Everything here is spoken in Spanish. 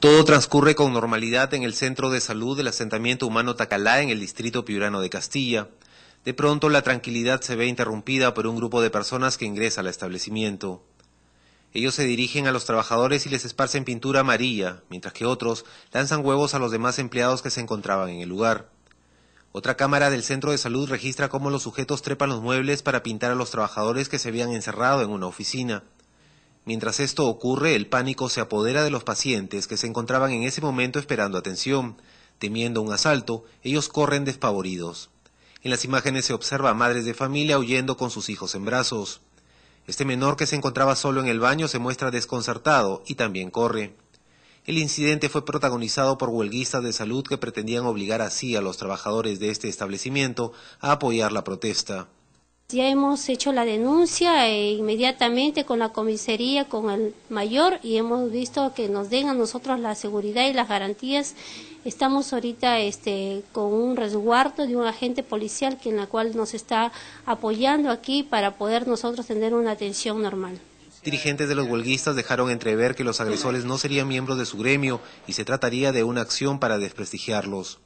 Todo transcurre con normalidad en el centro de salud del asentamiento humano Tacalá en el distrito piurano de Castilla. De pronto la tranquilidad se ve interrumpida por un grupo de personas que ingresa al establecimiento. Ellos se dirigen a los trabajadores y les esparcen pintura amarilla, mientras que otros lanzan huevos a los demás empleados que se encontraban en el lugar. Otra cámara del centro de salud registra cómo los sujetos trepan los muebles para pintar a los trabajadores que se habían encerrado en una oficina. Mientras esto ocurre, el pánico se apodera de los pacientes que se encontraban en ese momento esperando atención. Temiendo un asalto, ellos corren despavoridos. En las imágenes se observa a madres de familia huyendo con sus hijos en brazos. Este menor que se encontraba solo en el baño se muestra desconcertado y también corre. El incidente fue protagonizado por huelguistas de salud que pretendían obligar así a los trabajadores de este establecimiento a apoyar la protesta. Ya hemos hecho la denuncia eh, inmediatamente con la comisaría, con el mayor y hemos visto que nos den a nosotros la seguridad y las garantías. Estamos ahorita este, con un resguardo de un agente policial que en la cual nos está apoyando aquí para poder nosotros tener una atención normal. Dirigentes de los huelguistas dejaron entrever que los agresores no serían miembros de su gremio y se trataría de una acción para desprestigiarlos.